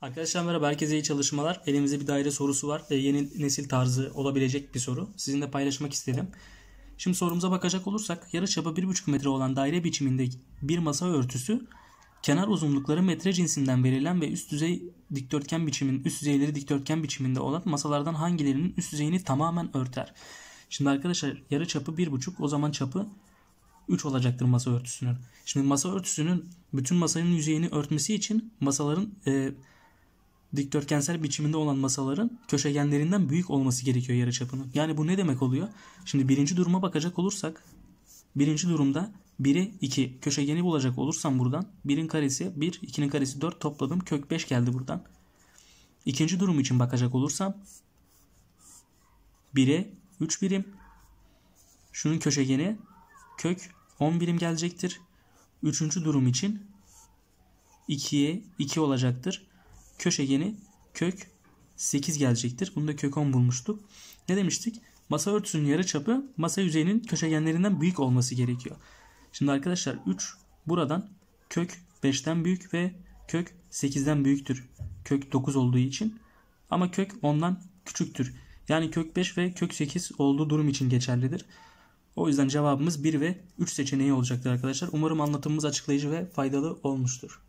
Arkadaşlar merhaba herkese iyi çalışmalar. Elimizde bir daire sorusu var. E, yeni nesil tarzı olabilecek bir soru. Sizinle paylaşmak istedim. Şimdi sorumuza bakacak olursak yarı yarıçapı 1,5 metre olan daire biçiminde bir masa örtüsü kenar uzunlukları metre cinsinden verilen ve üst düzey dikdörtgen biçimin üst düzeyleri dikdörtgen biçiminde olan masalardan hangilerinin üst düzeyini tamamen örter. Şimdi arkadaşlar yarı çapı 1,5 o zaman çapı 3 olacaktır masa örtüsünün. Şimdi masa örtüsünün bütün masanın yüzeyini örtmesi için masaların e, dikdörtgensel biçiminde olan masaların köşegenlerinden büyük olması gerekiyor yarı çapının. Yani bu ne demek oluyor? Şimdi birinci duruma bakacak olursak birinci durumda 1'i 2 köşegeni bulacak olursam buradan 1'in karesi 1, 2'nin karesi 4 topladım kök 5 geldi buradan. İkinci durum için bakacak olursam 1'e 3 birim şunun köşegeni kök 10 birim gelecektir. Üçüncü durum için 2'ye 2 olacaktır köşegeni kök 8 gelecektir. Bunda kök 10 bulmuştuk. Ne demiştik? Masa örtüsünün yarı çapı masa yüzeyinin köşegenlerinden büyük olması gerekiyor. Şimdi arkadaşlar 3 buradan kök 5'ten büyük ve kök 8'den büyüktür. Kök 9 olduğu için. Ama kök 10'dan küçüktür. Yani kök 5 ve kök 8 olduğu durum için geçerlidir. O yüzden cevabımız 1 ve 3 seçeneği olacaktır arkadaşlar. Umarım anlatımımız açıklayıcı ve faydalı olmuştur.